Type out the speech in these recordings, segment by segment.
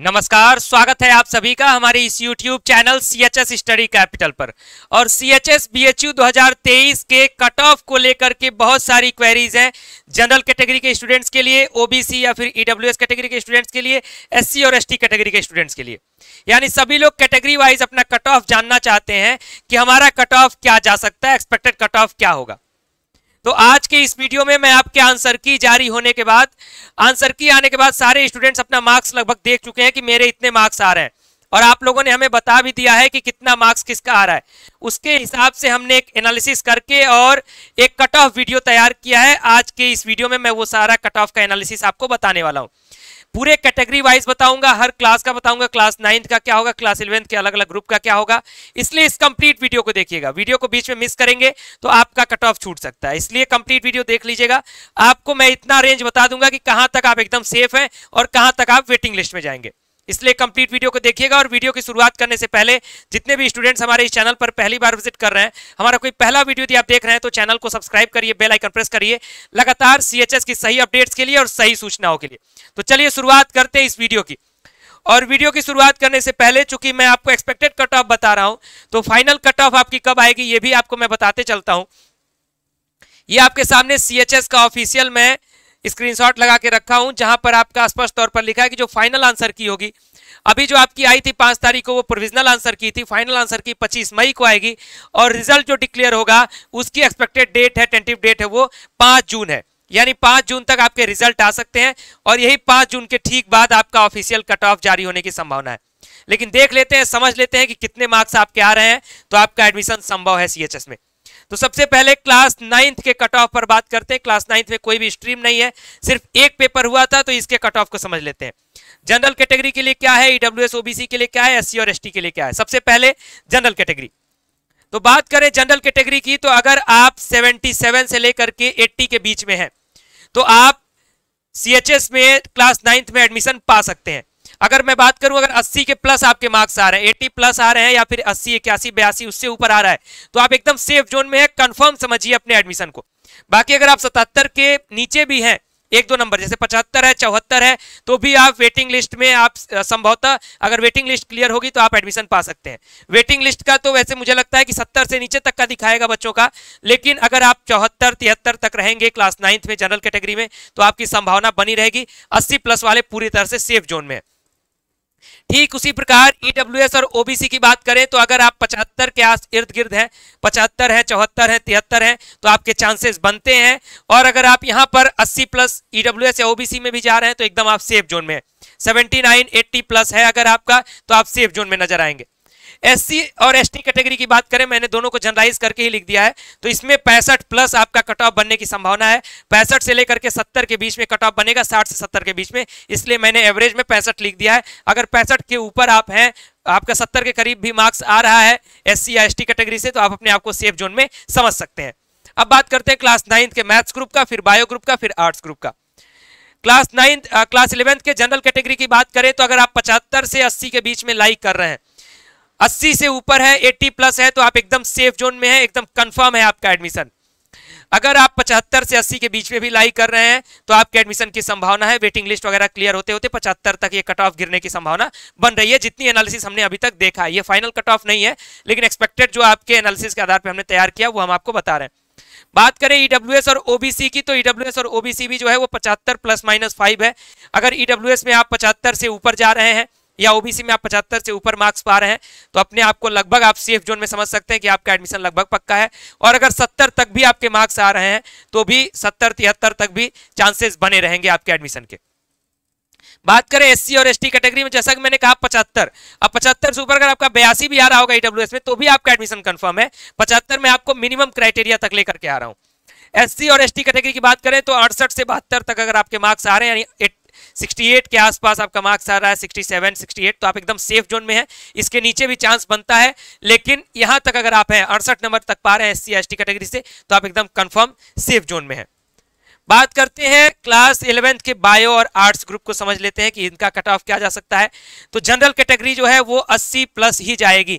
नमस्कार स्वागत है आप सभी का हमारे इस YouTube channel C H S study capital पर और C H S B H U दो हजार तेईस के कट ऑफ को लेकर के बहुत सारी क्वेरीज हैं जनरल कैटेगरी के स्टूडेंट्स के लिए ओबीसी या फिर ईडब्ल्यू एस कैटेगरी के स्टूडेंट्स के लिए एससी और एसटी कैटेगरी के स्टूडेंट्स के लिए यानी सभी लोग कैटेगरी वाइज अपना कट ऑफ जानना चाहते हैं कि हमारा कट ऑफ क्या जा सकता है एक्सपेक्टेड कट ऑफ क्या होगा तो आज के इस वीडियो में मैं आपके आंसर की जारी होने के बाद आंसर की आने के बाद सारे स्टूडेंट्स अपना मार्क्स लगभग देख चुके हैं कि मेरे इतने मार्क्स आ रहे हैं और आप लोगों ने हमें बता भी दिया है कि कितना मार्क्स किसका आ रहा है उसके हिसाब से हमने एक एनालिसिस करके और एक कट ऑफ वीडियो तैयार किया है आज के इस वीडियो में मैं वो सारा कट ऑफ का एनालिसिस आपको बताने वाला हूँ पूरे कैटेगरी वाइज बताऊंगा हर क्लास का बताऊंगा क्लास नाइन्थ का क्या होगा क्लास इलेवेंथ के अलग अलग ग्रुप का क्या होगा इसलिए इस कंप्लीट वीडियो को देखिएगा वीडियो को बीच में मिस करेंगे तो आपका कट ऑफ छूट सकता है इसलिए कंप्लीट वीडियो देख लीजिएगा आपको मैं इतना रेंज बता दूंगा कि कहां तक आप एकदम सेफ हैं और कहां तक आप वेटिंग लिस्ट में जाएंगे इसलिए कंप्लीट वीडियो को देखिएगा और वीडियो की शुरुआत करने से पहले जितने भी स्टूडेंट्स हमारे इस चैनल पर पहली बार विजिट कर रहे हैं हमारा कोई पहला वीडियो यदि आप देख रहे हैं तो चैनल को सब्सक्राइब करिए बेल आइकन प्रेस करिए लगातार सीएचएस की सही अपडेट्स के लिए और सही सूचनाओं के लिए तो चलिए शुरुआत करते हैं इस वीडियो की और वीडियो की शुरुआत करने से पहले चूंकि मैं आपको एक्सपेक्टेड कट ऑफ बता रहा हूं तो फाइनल कट ऑफ आपकी कब आएगी ये भी आपको मैं बताते चलता हूं ये आपके सामने सीएचएस का ऑफिशियल में स्क्रीनशॉट लगा के रखा हूं जहां पर आपका स्पष्ट तौर पर लिखा है कि जो फाइनल आंसर की होगी अभी जो आपकी आई थी पांच तारीख को वो प्रोविजनल आंसर की थी फाइनल आंसर की पच्चीस मई को आएगी और रिजल्ट जो डिक्लेयर होगा उसकी एक्सपेक्टेड डेट है टेंटिव डेट है वो पांच जून है यानी पांच जून तक आपके रिजल्ट आ सकते हैं और यही पांच जून के ठीक बाद आपका ऑफिशियल कट ऑफ जारी होने की संभावना है लेकिन देख लेते हैं समझ लेते हैं कि कितने मार्क्स आपके आ रहे हैं तो आपका एडमिशन संभव है सीएचएस में तो सबसे पहले क्लास नाइन्थ के कट ऑफ पर बात करते हैं क्लास नाइन्थ में कोई भी स्ट्रीम नहीं है सिर्फ एक पेपर हुआ था तो इसके कट ऑफ को समझ लेते हैं जनरल कैटेगरी के लिए क्या है ईडब्ल्यू एस ओबीसी के लिए क्या है एससी और एसटी के लिए क्या है सबसे पहले जनरल कैटेगरी तो बात करें जनरल कैटेगरी की तो अगर आप 77 से लेकर के 80 के बीच में हैं तो आप एस में क्लास नाइन्थ में एडमिशन पा सकते हैं अगर मैं बात करूं अगर 80 के प्लस आपके मार्क्स आ रहे हैं 80 प्लस आ रहे हैं या फिर 80 इक्यासी बयासी उससे ऊपर आ रहा है तो आप एकदम सेफ जोन में है कंफर्म समझिए अपने एडमिशन को बाकी अगर आप सतहत्तर के नीचे भी हैं एक दो नंबर जैसे पचहत्तर है चौहत्तर है तो भी आप वेटिंग लिस्ट में आप संभवतः अगर वेटिंग लिस्ट क्लियर होगी तो आप एडमिशन पा सकते हैं वेटिंग लिस्ट का तो वैसे मुझे लगता है कि सत्तर से नीचे तक का दिखाएगा बच्चों का लेकिन अगर आप चौहत्तर तिहत्तर तक रहेंगे क्लास नाइन्थ में जनरल कैटेगरी में तो आपकी संभावना बनी रहेगी अस्सी प्लस वाले पूरी तरह से सेफ जोन में ठीक उसी प्रकार ईडब्ल्यूएस e और ओबीसी की बात करें तो अगर आप पचहत्तर के आस इर्द गिर्द हैं पचहत्तर है चौहत्तर है तिहत्तर है तो आपके चांसेस बनते हैं और अगर आप यहां पर 80 प्लस ईडब्ल्यूएस या ओबीसी में भी जा रहे हैं तो एकदम आप सेफ जोन में 79 80 प्लस है अगर आपका तो आप सेफ जोन में नजर आएंगे एससी और एसटी कैटेगरी की बात करें मैंने दोनों को जनरलाइज करके ही लिख दिया है तो इसमें पैंसठ प्लस आपका कट ऑफ बनने की संभावना है पैंसठ से लेकर के सत्तर के बीच में कट ऑफ बनेगा साठ से सत्तर के बीच में इसलिए मैंने एवरेज में पैंसठ लिख दिया है अगर पैंसठ के ऊपर आप हैं आपका सत्तर के करीब भी मार्क्स आ रहा है एस सी या एस कैटेगरी से तो आप अपने आप को सेफ जोन में समझ सकते हैं अब बात करते हैं क्लास नाइन्थ के मैथ्स ग्रुप का फिर बायो ग्रुप का फिर आर्ट्स ग्रुप का क्लास नाइन्थ क्लास इलेवेंथ के जनरल कैटेगरी की बात करें तो अगर आप पचहत्तर से अस्सी के बीच में लाइक कर रहे हैं अस्सी से ऊपर है एट्टी प्लस है तो आप एकदम सेफ जोन में है एकदम कंफर्म है आपका एडमिशन अगर आप पचहत्तर से अस्सी के बीच में भी लाई कर रहे हैं तो आपके एडमिशन की संभावना है वेटिंग लिस्ट वगैरह क्लियर होते होते पचहत्तर तक ये कट ऑफ गिरने की संभावना बन रही है जितनी एनालिसिस हमने अभी तक देखा है ये फाइनल कट ऑफ नहीं है लेकिन एक्सपेक्टेड जो आपके एनालिसिस के आधार पर हमने तैयार किया वो हम आपको बता रहे हैं बात करें ईडब्ल्यू e और ओबीसी की तो ईडब्ल्यू e और ओबीसी भी जो है वो पचहत्तर प्लस माइनस फाइव है अगर ईडब्ल्यू e में आप पचहत्तर से ऊपर जा रहे हैं या ओबीसी में आप पचहत्तर से ऊपर मार्क्स पा रहे हैं तो अपने आप को लगभग आप सेफ जोन में समझ सकते हैं कि आपका एडमिशन लगभग पक्का है और अगर सत्तर तक भी आपके मार्क्स आ रहे हैं तो भी सत्तर तिहत्तर तक भी चांसेस बने रहेंगे आपके एडमिशन के बात करें एससी और एसटी कैटेगरी में जैसा कि मैंने कहा पचहत्तर अब पचहत्तर से ऊपर अगर आपका बयासी भी आ रहा होगा ईडब्ल्यू में तो भी आपका एडमिशन कंफर्म है पचहत्तर में आपको मिनिमम क्राइटेरिया तक लेकर के आ रहा हूँ एससी और एसटी कैटेगरी की बात करें तो अड़सठ से बहत्तर तक अगर आपके मार्क्स आ रहे हैं यानी 68 के आसपास आपका मार्क्स आ रहा है 67, 68 तो आप एकदम सेफ जोन में हैं इसके नीचे भी चांस बनता है लेकिन यहां तक अगर आप हैं अड़सठ नंबर तक पा रहे हैं एस सी कैटेगरी से तो आप एकदम कन्फर्म सेफ जोन में हैं बात करते हैं क्लास इलेवेंथ के बायो और आर्ट्स ग्रुप को समझ लेते हैं कि इनका कट ऑफ क्या जा सकता है तो जनरल कैटेगरी जो है वो 80 प्लस ही जाएगी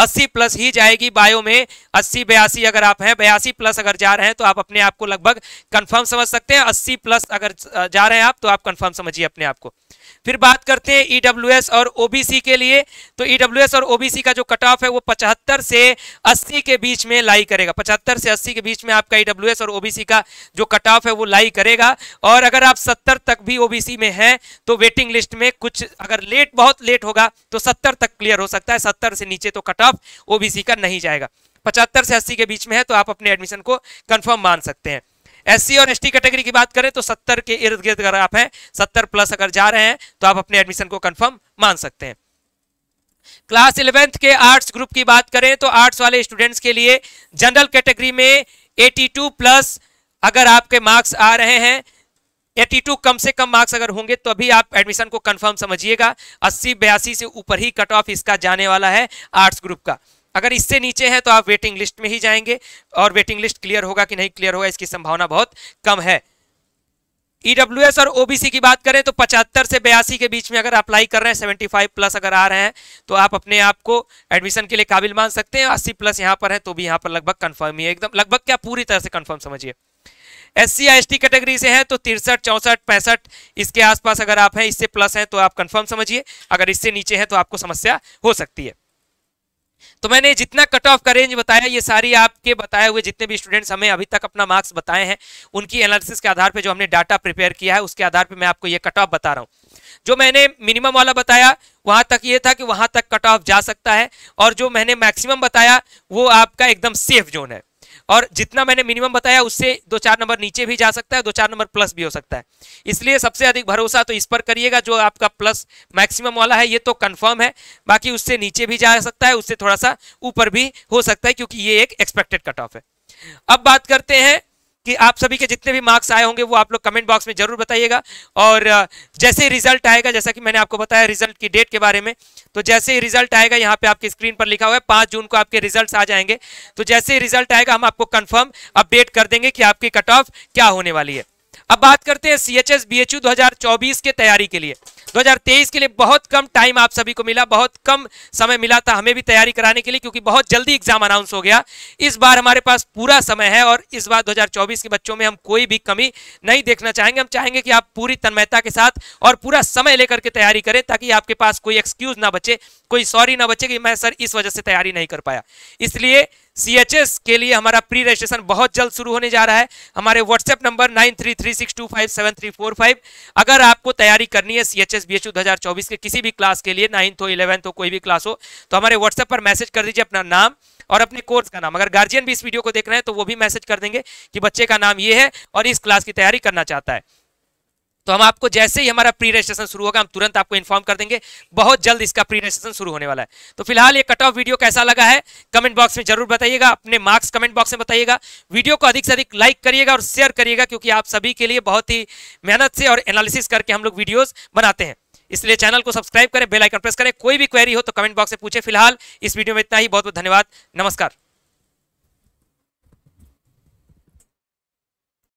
अस्सी प्लस ही जाएगी बायो में अस्सी बयासी अगर आप हैं बयासी प्लस अगर जा रहे हैं तो आप अपने आप को लगभग कन्फर्म समझ सकते हैं अस्सी प्लस अगर जा रहे हैं आप तो आप कन्फर्म समझिए अपने आप को फिर बात करते हैं ईडब्ल्यूएस e और ओबीसी के लिए तो ईडब्ल्यूएस e और ओबीसी का जो कट ऑफ है वो 75 से 80 के बीच में लाई करेगा 75 से 80 के बीच में आपका ईडब्ल्यूएस e और ओबीसी का जो कट ऑफ है वो लाई करेगा और अगर आप 70 तक भी ओबीसी में हैं तो वेटिंग लिस्ट में कुछ अगर लेट बहुत लेट होगा तो सत्तर तक क्लियर हो सकता है सत्तर से नीचे तो कट ऑफ ओ का नहीं जाएगा पचहत्तर से अस्सी के बीच में है तो आप अपने एडमिशन को कन्फर्म मान सकते हैं एससी और एसटी कैटेगरी की बात करें तो सत्तर के इर्द गिर्द अगर आप हैं सत्तर प्लस अगर जा रहे हैं तो आप अपने एडमिशन को कंफर्म मान सकते हैं क्लास इलेवेंथ के आर्ट्स ग्रुप की बात करें तो आर्ट्स वाले स्टूडेंट्स के लिए जनरल कैटेगरी में 82 प्लस अगर आपके मार्क्स आ रहे हैं 82 कम से कम मार्क्स अगर होंगे तो अभी आप एडमिशन को कंफर्म समझिएगा 80 बयासी से ऊपर ही कट ऑफ इसका जाने वाला है आर्ट्स ग्रुप का अगर इससे नीचे है तो आप वेटिंग लिस्ट में ही जाएंगे और वेटिंग लिस्ट क्लियर होगा कि नहीं क्लियर होगा इसकी संभावना बहुत कम है ईडब्ल्यूएस e और ओबीसी की बात करें तो 75 से बयासी के बीच में अगर अप्लाई कर रहे हैं 75 प्लस अगर आ रहे हैं तो आप अपने आप को एडमिशन के लिए काबिल मान सकते हैं अस्सी प्लस यहाँ पर है तो भी यहाँ पर लगभग कन्फर्म ही है एकदम लगभग क्या पूरी तरह से कन्फर्म समझिए S C S T category से हैं तो तिरसठ चौंसठ पैंसठ इसके आसपास अगर आप हैं इससे प्लस हैं तो आप कंफर्म समझिए अगर इससे नीचे हैं तो आपको समस्या हो सकती है तो मैंने जितना कट ऑफ का रेंज बताया ये सारी आपके बताए हुए जितने भी स्टूडेंट्स हमें अभी तक अपना मार्क्स बताए हैं उनकी एनालिसिस के आधार पर जो हमने डाटा प्रिपेयर किया है उसके आधार पर मैं आपको ये कट ऑफ बता रहा हूँ जो मैंने मिनिमम वाला बताया वहां तक ये था कि वहां तक कट ऑफ जा सकता है और जो मैंने मैक्सिमम बताया वो आपका एकदम सेफ जोन है और जितना मैंने मिनिमम बताया उससे दो चार नंबर नीचे भी जा सकता है दो चार नंबर प्लस भी हो सकता है इसलिए सबसे अधिक भरोसा तो इस पर करिएगा जो आपका प्लस मैक्सिमम वाला है ये तो कन्फर्म है बाकी उससे नीचे भी जा सकता है उससे थोड़ा सा ऊपर भी हो सकता है क्योंकि ये एक एक्सपेक्टेड कट ऑफ है अब बात करते हैं कि आप सभी के जितने भी मार्क्स आए होंगे वो आप लोग कमेंट बॉक्स में जरूर बताइएगा और जैसे ही रिजल्ट आएगा जैसा कि मैंने आपको बताया रिजल्ट की डेट के बारे में तो जैसे ही रिजल्ट आएगा यहाँ पे आपके स्क्रीन पर लिखा हुआ है पाँच जून को आपके रिजल्ट आ जाएंगे तो जैसे ही रिजल्ट आएगा हम आपको कन्फर्म अपडेट कर देंगे कि आपकी कट ऑफ क्या होने वाली है अब बात करते हैं C H S B H U दो हजार चौबीस के तैयारी के लिए 2023 के लिए बहुत कम टाइम आप सभी को मिला बहुत कम समय मिला था हमें भी तैयारी कराने के लिए क्योंकि बहुत जल्दी एग्जाम अनाउंस हो गया इस बार हमारे पास पूरा समय है और इस बार 2024 के बच्चों में हम कोई भी कमी नहीं देखना चाहेंगे हम चाहेंगे कि आप पूरी तन्मयता के साथ और पूरा समय लेकर के तैयारी करें ताकि आपके पास कोई एक्सक्यूज ना बचे कोई सॉरी ना बचे कि मैं सर इस वजह से तैयारी नहीं कर पाया इसलिए सीएचएस के लिए हमारा प्री रजिस्ट्रेशन बहुत जल्द शुरू होने जा रहा है हमारे WhatsApp number nine three three six two five seven three four five अगर आपको तैयारी करनी है दो हजार चौबीस के किसी भी क्लास के लिए नाइन्थ हो इलेवंथ हो कोई भी क्लास हो तो हमारे व्हाट्सएप पर मैसेज कर दीजिए अपना नाम और अपने कोर्स का नाम अगर गार्जियन भी इस वीडियो को देख रहे हैं तो वो भी मैसेज कर देंगे कि बच्चे का नाम ये है और इस क्लास की तैयारी करना चाहता है तो हम आपको जैसे ही हमारा प्री रजिस्ट्रेशन शुरू होगा हम तुरंत आपको इन्फॉर्म कर देंगे बहुत जल्द इसका प्री रजिस्ट्रेशन शुरू होने वाला है तो फिलहाल ये कट ऑफ वीडियो कैसा लगा है कमेंट बॉक्स में जरूर बताइएगा अपने मार्क्स कमेंट बॉक्स में बताइएगा वीडियो को अधिक से अधिक लाइक करिएगा और शेयर करिएगा क्योंकि आप सभी के लिए बहुत ही मेहनत से और एनालिसिस करके हम लोग वीडियोज बनाते हैं इसलिए चैनल को सब्सक्राइब करें बेल आइकन प्रेस करें कोई भी क्वेरी हो तो कमेंट बॉक्स से पूछे फिलहाल इस वीडियो में इतना ही बहुत बहुत धन्यवाद नमस्कार